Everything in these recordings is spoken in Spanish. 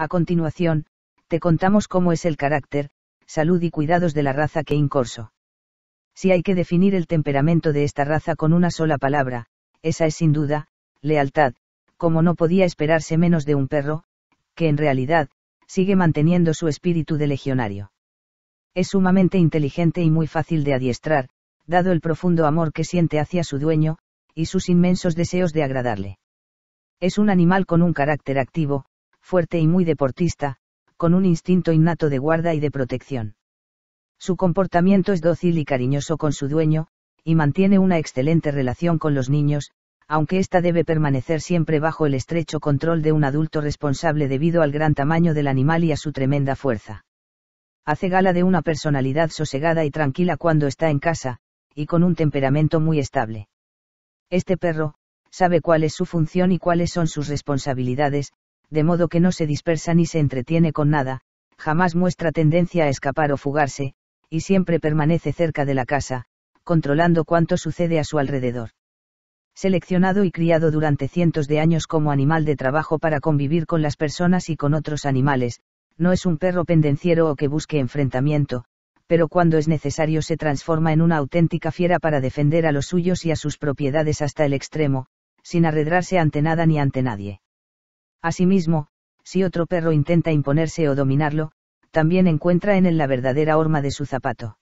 A continuación, te contamos cómo es el carácter, salud y cuidados de la raza que incorso. Si hay que definir el temperamento de esta raza con una sola palabra, esa es sin duda, lealtad, como no podía esperarse menos de un perro, que en realidad, sigue manteniendo su espíritu de legionario. Es sumamente inteligente y muy fácil de adiestrar, dado el profundo amor que siente hacia su dueño, y sus inmensos deseos de agradarle. Es un animal con un carácter activo, fuerte y muy deportista, con un instinto innato de guarda y de protección. Su comportamiento es dócil y cariñoso con su dueño, y mantiene una excelente relación con los niños, aunque ésta debe permanecer siempre bajo el estrecho control de un adulto responsable debido al gran tamaño del animal y a su tremenda fuerza. Hace gala de una personalidad sosegada y tranquila cuando está en casa, y con un temperamento muy estable. Este perro, sabe cuál es su función y cuáles son sus responsabilidades, de modo que no se dispersa ni se entretiene con nada, jamás muestra tendencia a escapar o fugarse, y siempre permanece cerca de la casa, controlando cuanto sucede a su alrededor. Seleccionado y criado durante cientos de años como animal de trabajo para convivir con las personas y con otros animales, no es un perro pendenciero o que busque enfrentamiento, pero cuando es necesario se transforma en una auténtica fiera para defender a los suyos y a sus propiedades hasta el extremo, sin arredrarse ante nada ni ante nadie. Asimismo, si otro perro intenta imponerse o dominarlo, también encuentra en él la verdadera horma de su zapato.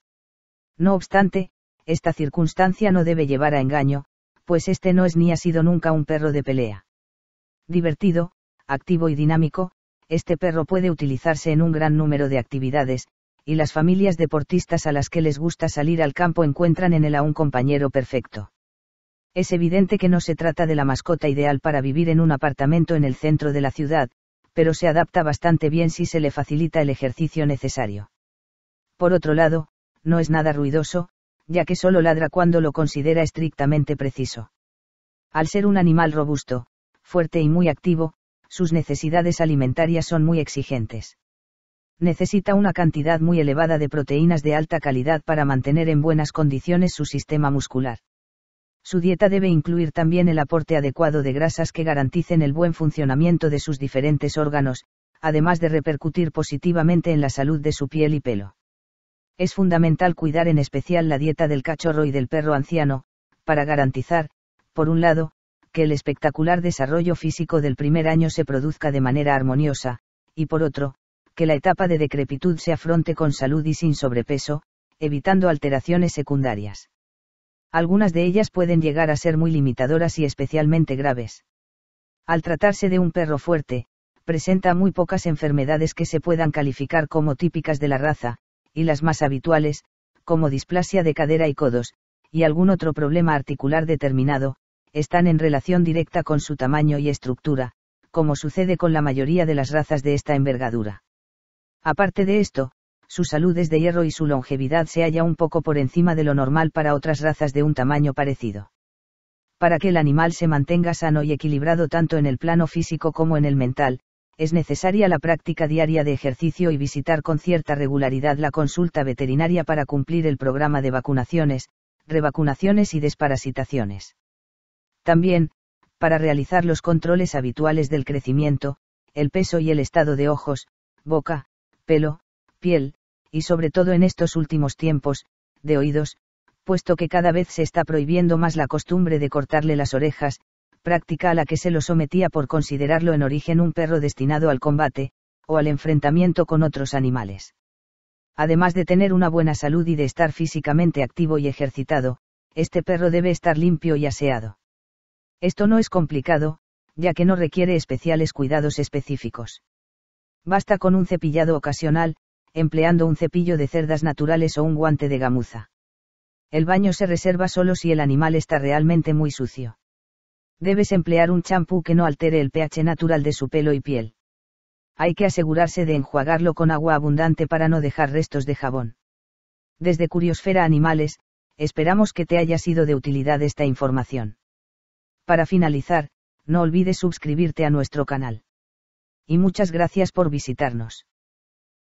No obstante, esta circunstancia no debe llevar a engaño, pues este no es ni ha sido nunca un perro de pelea. Divertido, activo y dinámico, este perro puede utilizarse en un gran número de actividades, y las familias deportistas a las que les gusta salir al campo encuentran en él a un compañero perfecto es evidente que no se trata de la mascota ideal para vivir en un apartamento en el centro de la ciudad, pero se adapta bastante bien si se le facilita el ejercicio necesario. Por otro lado, no es nada ruidoso, ya que solo ladra cuando lo considera estrictamente preciso. Al ser un animal robusto, fuerte y muy activo, sus necesidades alimentarias son muy exigentes. Necesita una cantidad muy elevada de proteínas de alta calidad para mantener en buenas condiciones su sistema muscular su dieta debe incluir también el aporte adecuado de grasas que garanticen el buen funcionamiento de sus diferentes órganos, además de repercutir positivamente en la salud de su piel y pelo. Es fundamental cuidar en especial la dieta del cachorro y del perro anciano, para garantizar, por un lado, que el espectacular desarrollo físico del primer año se produzca de manera armoniosa, y por otro, que la etapa de decrepitud se afronte con salud y sin sobrepeso, evitando alteraciones secundarias algunas de ellas pueden llegar a ser muy limitadoras y especialmente graves. Al tratarse de un perro fuerte, presenta muy pocas enfermedades que se puedan calificar como típicas de la raza, y las más habituales, como displasia de cadera y codos, y algún otro problema articular determinado, están en relación directa con su tamaño y estructura, como sucede con la mayoría de las razas de esta envergadura. Aparte de esto, su salud es de hierro y su longevidad se halla un poco por encima de lo normal para otras razas de un tamaño parecido. Para que el animal se mantenga sano y equilibrado tanto en el plano físico como en el mental, es necesaria la práctica diaria de ejercicio y visitar con cierta regularidad la consulta veterinaria para cumplir el programa de vacunaciones, revacunaciones y desparasitaciones. También, para realizar los controles habituales del crecimiento, el peso y el estado de ojos, boca, pelo, piel, y sobre todo en estos últimos tiempos, de oídos, puesto que cada vez se está prohibiendo más la costumbre de cortarle las orejas, práctica a la que se lo sometía por considerarlo en origen un perro destinado al combate, o al enfrentamiento con otros animales. Además de tener una buena salud y de estar físicamente activo y ejercitado, este perro debe estar limpio y aseado. Esto no es complicado, ya que no requiere especiales cuidados específicos. Basta con un cepillado ocasional, empleando un cepillo de cerdas naturales o un guante de gamuza. El baño se reserva solo si el animal está realmente muy sucio. Debes emplear un champú que no altere el pH natural de su pelo y piel. Hay que asegurarse de enjuagarlo con agua abundante para no dejar restos de jabón. Desde Curiosfera Animales, esperamos que te haya sido de utilidad esta información. Para finalizar, no olvides suscribirte a nuestro canal. Y muchas gracias por visitarnos.